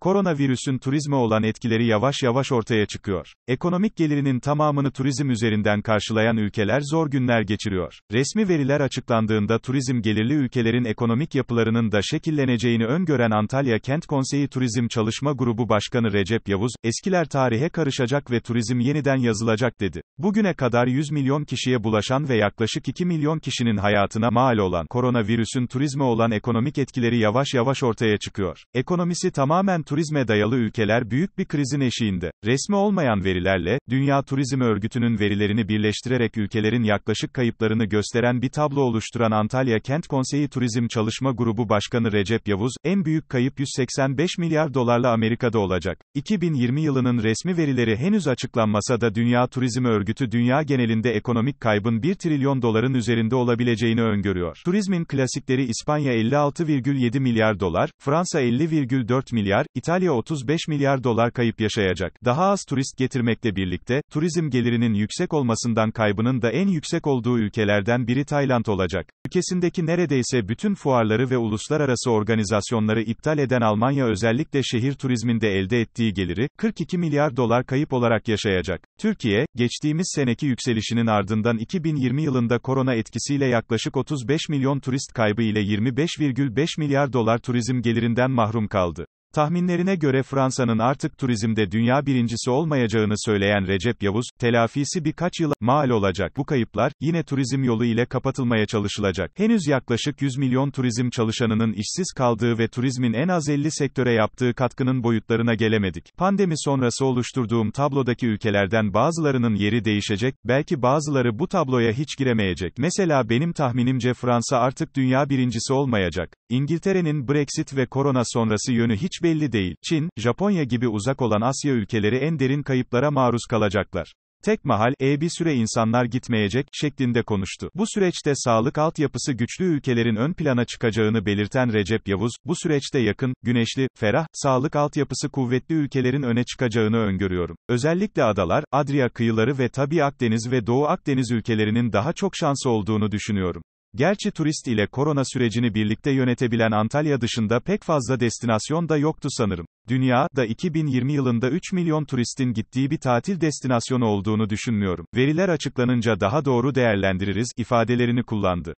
Koronavirüsün turizme olan etkileri yavaş yavaş ortaya çıkıyor. Ekonomik gelirinin tamamını turizm üzerinden karşılayan ülkeler zor günler geçiriyor. Resmi veriler açıklandığında turizm gelirli ülkelerin ekonomik yapılarının da şekilleneceğini öngören Antalya Kent Konseyi Turizm Çalışma Grubu Başkanı Recep Yavuz, eskiler tarihe karışacak ve turizm yeniden yazılacak dedi. Bugüne kadar 100 milyon kişiye bulaşan ve yaklaşık 2 milyon kişinin hayatına mal olan koronavirüsün turizme olan ekonomik etkileri yavaş yavaş ortaya çıkıyor. Ekonomisi tamamen turizme dayalı ülkeler büyük bir krizin eşiğinde. Resmi olmayan verilerle, Dünya Turizm Örgütü'nün verilerini birleştirerek ülkelerin yaklaşık kayıplarını gösteren bir tablo oluşturan Antalya Kent Konseyi Turizm Çalışma Grubu Başkanı Recep Yavuz, en büyük kayıp 185 milyar dolarla Amerika'da olacak. 2020 yılının resmi verileri henüz açıklanmasa da Dünya Turizm Örgütü dünya genelinde ekonomik kaybın 1 trilyon doların üzerinde olabileceğini öngörüyor. Turizmin klasikleri İspanya 56,7 milyar dolar, Fransa 50,4 milyar, İtalya 35 milyar dolar kayıp yaşayacak. Daha az turist getirmekle birlikte, turizm gelirinin yüksek olmasından kaybının da en yüksek olduğu ülkelerden biri Tayland olacak. Ülkesindeki neredeyse bütün fuarları ve uluslararası organizasyonları iptal eden Almanya özellikle şehir turizminde elde ettiği geliri, 42 milyar dolar kayıp olarak yaşayacak. Türkiye, geçtiğimiz seneki yükselişinin ardından 2020 yılında korona etkisiyle yaklaşık 35 milyon turist kaybı ile 25,5 milyar dolar turizm gelirinden mahrum kaldı. Tahminlerine göre Fransa'nın artık turizmde dünya birincisi olmayacağını söyleyen Recep Yavuz, telafisi birkaç yıla mal olacak. Bu kayıplar, yine turizm yolu ile kapatılmaya çalışılacak. Henüz yaklaşık 100 milyon turizm çalışanının işsiz kaldığı ve turizmin en az 50 sektöre yaptığı katkının boyutlarına gelemedik. Pandemi sonrası oluşturduğum tablodaki ülkelerden bazılarının yeri değişecek, belki bazıları bu tabloya hiç giremeyecek. Mesela benim tahminimce Fransa artık dünya birincisi olmayacak. İngiltere'nin Brexit ve korona sonrası yönü hiç belli değil. Çin, Japonya gibi uzak olan Asya ülkeleri en derin kayıplara maruz kalacaklar. Tek mahal, e bir süre insanlar gitmeyecek, şeklinde konuştu. Bu süreçte sağlık altyapısı güçlü ülkelerin ön plana çıkacağını belirten Recep Yavuz, bu süreçte yakın, güneşli, ferah, sağlık altyapısı kuvvetli ülkelerin öne çıkacağını öngörüyorum. Özellikle adalar, Adria kıyıları ve tabi Akdeniz ve Doğu Akdeniz ülkelerinin daha çok şansı olduğunu düşünüyorum. Gerçi turist ile korona sürecini birlikte yönetebilen Antalya dışında pek fazla destinasyon da yoktu sanırım. Dünya, da 2020 yılında 3 milyon turistin gittiği bir tatil destinasyonu olduğunu düşünmüyorum. Veriler açıklanınca daha doğru değerlendiririz, ifadelerini kullandı.